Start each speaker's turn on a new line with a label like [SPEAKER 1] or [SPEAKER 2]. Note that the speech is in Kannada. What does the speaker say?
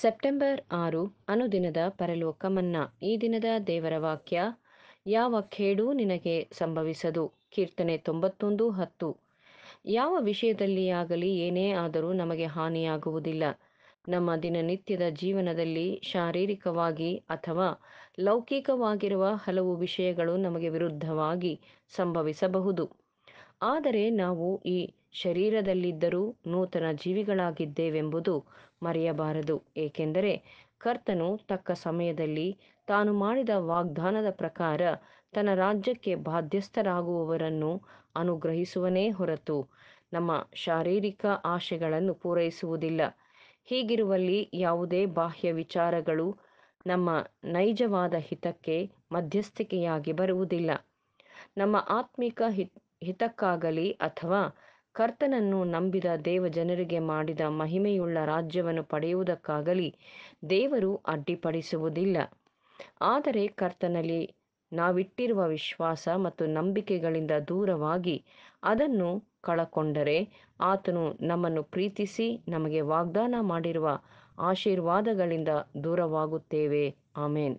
[SPEAKER 1] ಸೆಪ್ಟೆಂಬರ್ ಆರು ಅನುದಿನದ ಪರಲೋಕ ಮನ್ನಾ ಈ ದಿನದ ದೇವರ ವಾಕ್ಯ ಯಾವ ಖೇಡು ನಿನಗೆ ಸಂಭವಿಸದು ಕೀರ್ತನೆ ತೊಂಬತ್ತೊಂದು ಹತ್ತು ಯಾವ ವಿಷಯದಲ್ಲಿ ಆಗಲಿ ಏನೇ ಆದರೂ ನಮಗೆ ಹಾನಿಯಾಗುವುದಿಲ್ಲ ನಮ್ಮ ದಿನನಿತ್ಯದ ಜೀವನದಲ್ಲಿ ಶಾರೀರಿಕವಾಗಿ ಅಥವಾ ಲೌಕಿಕವಾಗಿರುವ ಹಲವು ವಿಷಯಗಳು ನಮಗೆ ವಿರುದ್ಧವಾಗಿ ಸಂಭವಿಸಬಹುದು ಆದರೆ ನಾವು ಈ ಶರೀರದಲ್ಲಿದ್ದರೂ ನೂತನ ಜೀವಿಗಳಾಗಿದ್ದೇವೆಂಬುದು ಮರೆಯಬಾರದು ಏಕೆಂದರೆ ಕರ್ತನು ತಕ್ಕ ಸಮಯದಲ್ಲಿ ತಾನು ಮಾಡಿದ ವಾಗ್ದಾನದ ಪ್ರಕಾರ ತನ್ನ ರಾಜ್ಯಕ್ಕೆ ಬಾಧ್ಯಸ್ಥರಾಗುವವರನ್ನು ಅನುಗ್ರಹಿಸುವನೇ ಹೊರತು ನಮ್ಮ ಶಾರೀರಿಕ ಆಶೆಗಳನ್ನು ಪೂರೈಸುವುದಿಲ್ಲ ಹೀಗಿರುವಲ್ಲಿ ಯಾವುದೇ ಬಾಹ್ಯ ವಿಚಾರಗಳು ನಮ್ಮ ನೈಜವಾದ ಹಿತಕ್ಕೆ ಮಧ್ಯಸ್ಥಿಕೆಯಾಗಿ ಬರುವುದಿಲ್ಲ ನಮ್ಮ ಆತ್ಮಿಕ ಹಿತಕ್ಕಾಗಲಿ ಅಥವಾ ಕರ್ತನನ್ನು ನಂಬಿದ ದೇವ ಜನರಿಗೆ ಮಾಡಿದ ಮಹಿಮೆಯುಳ್ಳ ರಾಜ್ಯವನ್ನು ಪಡೆಯುವುದಕ್ಕಾಗಲಿ ದೇವರು ಅಡ್ಡಿಪಡಿಸುವುದಿಲ್ಲ ಆದರೆ ಕರ್ತನಲ್ಲಿ ನಾವಿಟ್ಟಿರುವ ವಿಶ್ವಾಸ ಮತ್ತು ನಂಬಿಕೆಗಳಿಂದ ದೂರವಾಗಿ ಅದನ್ನು ಕಳಕೊಂಡರೆ ಆತನು ನಮ್ಮನ್ನು ಪ್ರೀತಿಸಿ ನಮಗೆ ವಾಗ್ದಾನ ಮಾಡಿರುವ ಆಶೀರ್ವಾದಗಳಿಂದ ದೂರವಾಗುತ್ತೇವೆ ಆಮೇನ್